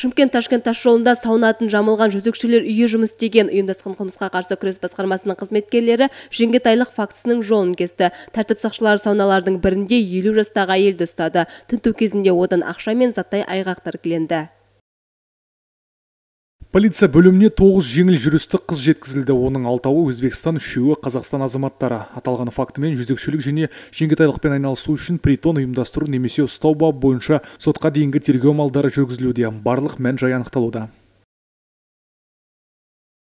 шымкент ташкент тас жолында саунатын жамылған жүзікшілер үйі жұмыс істеген ұйымдасқан қылмысқа қарсы күрес басқармасының қызметкерлері жеңгетайлық фактісінің жолын кесті тәртіп сақшылары сауналардың бірінде елу жастағы әйелді ұстады тінту кезінде одан ақша мен заттай айғақтар тәркіленді полиция бөліміне тоғыз жеңіл жүрісті қыз жеткізілді оның алтауы өзбекстан үшеуі қазақстан азаматтары аталған фактімен жүзекшілік және жеңгетайлықпен айналысу үшін притон ұйымдастыру немесе ұстау бабы бойынша сотқа дейінгі тергеу амалдары жүргізілуде барлық мән жай анықталуда